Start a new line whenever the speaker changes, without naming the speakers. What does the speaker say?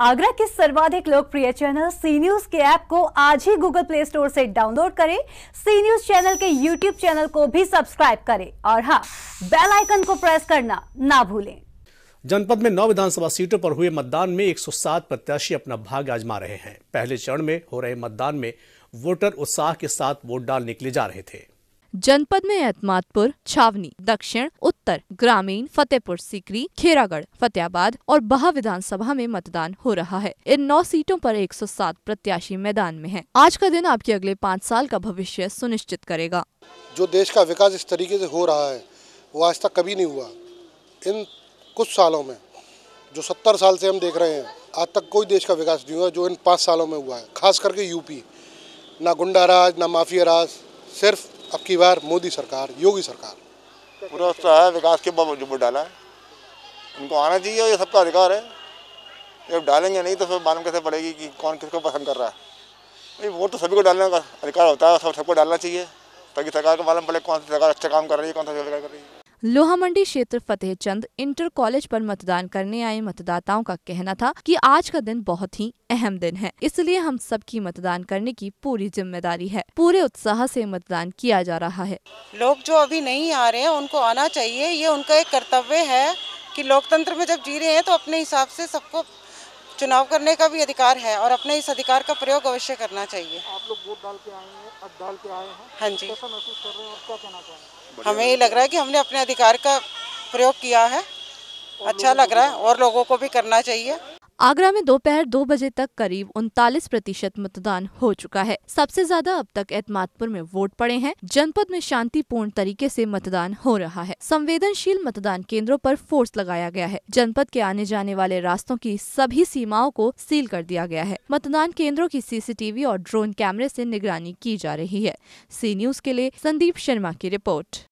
आगरा के सर्वाधिक लोकप्रिय चैनल सी न्यूज के ऐप को आज ही गूगल प्ले स्टोर से डाउनलोड करें सी न्यूज चैनल के यूट्यूब चैनल को भी सब्सक्राइब करें और हाँ बेल आइकन को प्रेस करना ना भूलें
जनपद में नौ विधानसभा सीटों पर हुए मतदान में 107 प्रत्याशी अपना भाग आजमा रहे हैं पहले चरण में हो रहे मतदान में वोटर उत्साह के साथ वोट डालने के लिए जा रहे थे
जनपद में एतमादपुर छावनी दक्षिण सत्तर ग्रामीण फतेहपुर सीकरी खेरागढ़ फतेहाबाद और बहा विधानसभा में मतदान हो रहा है इन नौ सीटों पर 107 प्रत्याशी मैदान में हैं। आज का दिन आपके अगले पाँच साल का भविष्य सुनिश्चित करेगा
जो देश का विकास इस तरीके ऐसी हो रहा है वो आज तक कभी नहीं हुआ इन कुछ सालों में जो सत्तर साल ऐसी हम देख रहे हैं आज तक कोई देश का विकास नहीं हुआ जो इन पाँच सालों में हुआ है खास करके यूपी ना गुंडा राज ना माफिया राज सिर्फ अब की बार मोदी सरकार योगी सरकार
पूरा उत्साह है विकास के बाद जो डाला है उनको आना चाहिए और ये सबका अधिकार है जब डालेंगे नहीं तो फिर मालूम कैसे पड़ेगी कि कौन किसको पसंद कर रहा है भाई वोट तो सभी को डालने का अधिकार होता है सब सबको डालना चाहिए ताकि सरकार को मालूम पड़े कौन सी सरकार अच्छा काम कर रही है कौन सा कर रही है
लोहा मंडी क्षेत्र फतेह चंद इंटर कॉलेज पर मतदान करने आए मतदाताओं का कहना था कि आज का दिन बहुत ही अहम दिन है इसलिए हम सबकी मतदान करने की पूरी जिम्मेदारी है पूरे उत्साह से मतदान किया जा रहा है
लोग जो अभी नहीं आ रहे हैं उनको आना चाहिए ये उनका एक कर्तव्य है कि लोकतंत्र में जब जी रहे हैं तो अपने हिसाब से सबको चुनाव करने का भी अधिकार है और अपने इस अधिकार का प्रयोग अवश्य करना चाहिए आप लोग वोट डाल के आए हैं डाल के आए हैं हाँ जी कैसा महसूस कर रहे हैं और क्या कहना चाहेंगे हमें ये लग रहा है कि हमने अपने अधिकार का प्रयोग किया है अच्छा लग रहा है और लोगों को भी करना चाहिए
आगरा में दोपहर दो, दो बजे तक करीब उनतालीस प्रतिशत मतदान हो चुका है सबसे ज्यादा अब तक एतमादपुर में वोट पड़े हैं जनपद में शांतिपूर्ण तरीके से मतदान हो रहा है संवेदनशील मतदान केंद्रों पर फोर्स लगाया गया है जनपद के आने जाने वाले रास्तों की सभी सीमाओं को सील कर दिया गया है मतदान केंद्रों की सीसीटीवी और ड्रोन कैमरे ऐसी निगरानी की जा रही है सी न्यूज के लिए संदीप शर्मा की रिपोर्ट